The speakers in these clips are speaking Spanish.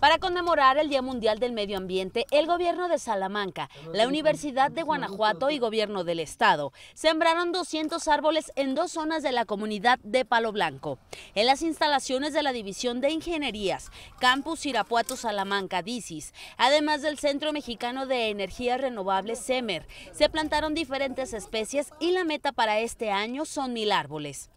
Para conmemorar el Día Mundial del Medio Ambiente, el gobierno de Salamanca, la Universidad de Guanajuato y gobierno del estado sembraron 200 árboles en dos zonas de la comunidad de Palo Blanco. En las instalaciones de la División de Ingenierías, Campus Irapuato Salamanca, DICIS, además del Centro Mexicano de Energías Renovables, CEMER, se plantaron diferentes especies y la meta para este año son mil árboles.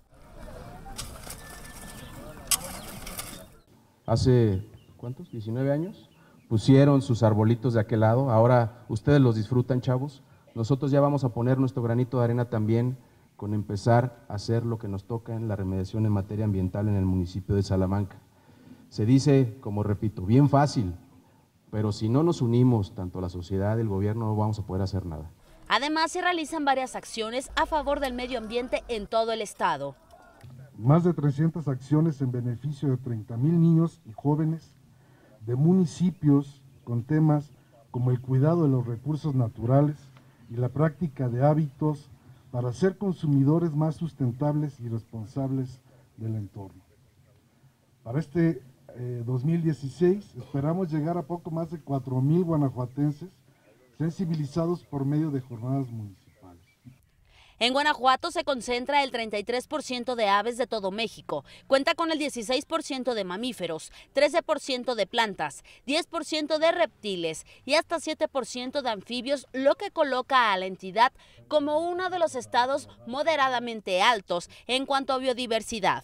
Hace ¿cuántos? 19 años, pusieron sus arbolitos de aquel lado, ahora ustedes los disfrutan, chavos. Nosotros ya vamos a poner nuestro granito de arena también con empezar a hacer lo que nos toca en la remediación en materia ambiental en el municipio de Salamanca. Se dice, como repito, bien fácil, pero si no nos unimos, tanto la sociedad, el gobierno, no vamos a poder hacer nada. Además, se realizan varias acciones a favor del medio ambiente en todo el estado. Más de 300 acciones en beneficio de 30 mil niños y jóvenes de municipios con temas como el cuidado de los recursos naturales y la práctica de hábitos para ser consumidores más sustentables y responsables del entorno. Para este 2016 eh, esperamos llegar a poco más de 4.000 guanajuatenses sensibilizados por medio de jornadas municipales. En Guanajuato se concentra el 33% de aves de todo México. Cuenta con el 16% de mamíferos, 13% de plantas, 10% de reptiles y hasta 7% de anfibios, lo que coloca a la entidad como uno de los estados moderadamente altos en cuanto a biodiversidad.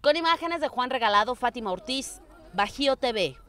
Con imágenes de Juan Regalado, Fátima Ortiz, Bajío TV.